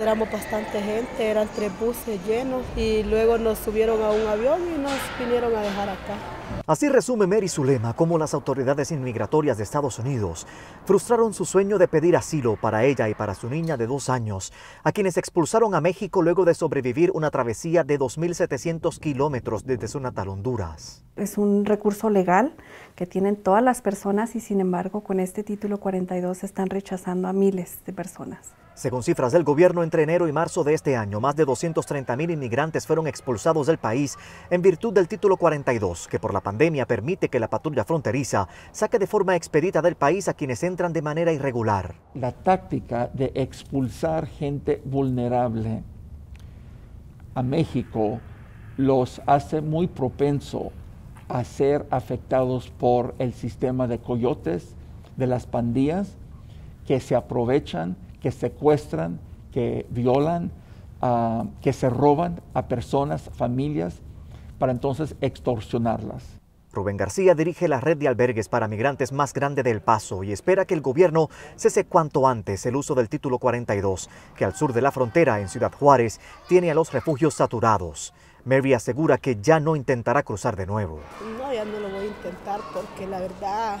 Éramos bastante gente, eran tres buses llenos y luego nos subieron a un avión y nos vinieron a dejar acá. Así resume Mary Zulema cómo las autoridades inmigratorias de Estados Unidos frustraron su sueño de pedir asilo para ella y para su niña de dos años, a quienes expulsaron a México luego de sobrevivir una travesía de 2.700 kilómetros desde su natal Honduras. Es un recurso legal que tienen todas las personas y sin embargo con este título 42 están rechazando a miles de personas. Según cifras del gobierno, entre enero y marzo de este año, más de 230.000 inmigrantes fueron expulsados del país en virtud del título 42, que por la pandemia permite que la patrulla fronteriza saque de forma expedita del país a quienes entran de manera irregular. La táctica de expulsar gente vulnerable a México los hace muy propenso a ser afectados por el sistema de coyotes, de las pandillas, que se aprovechan que secuestran, que violan, ah, que se roban a personas, familias, para entonces extorsionarlas. Rubén García dirige la red de albergues para migrantes más grande del Paso y espera que el gobierno cese cuanto antes el uso del título 42, que al sur de la frontera, en Ciudad Juárez, tiene a los refugios saturados. Mary asegura que ya no intentará cruzar de nuevo. No, ya no lo voy a intentar porque la verdad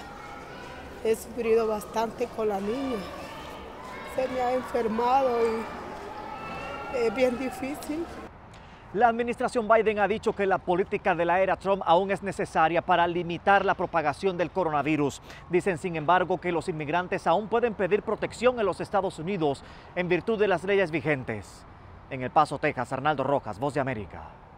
he sufrido bastante con la niña se ha enfermado y es bien difícil. La administración Biden ha dicho que la política de la era Trump aún es necesaria para limitar la propagación del coronavirus. Dicen, sin embargo, que los inmigrantes aún pueden pedir protección en los Estados Unidos en virtud de las leyes vigentes. En El Paso, Texas, Arnaldo Rojas, Voz de América.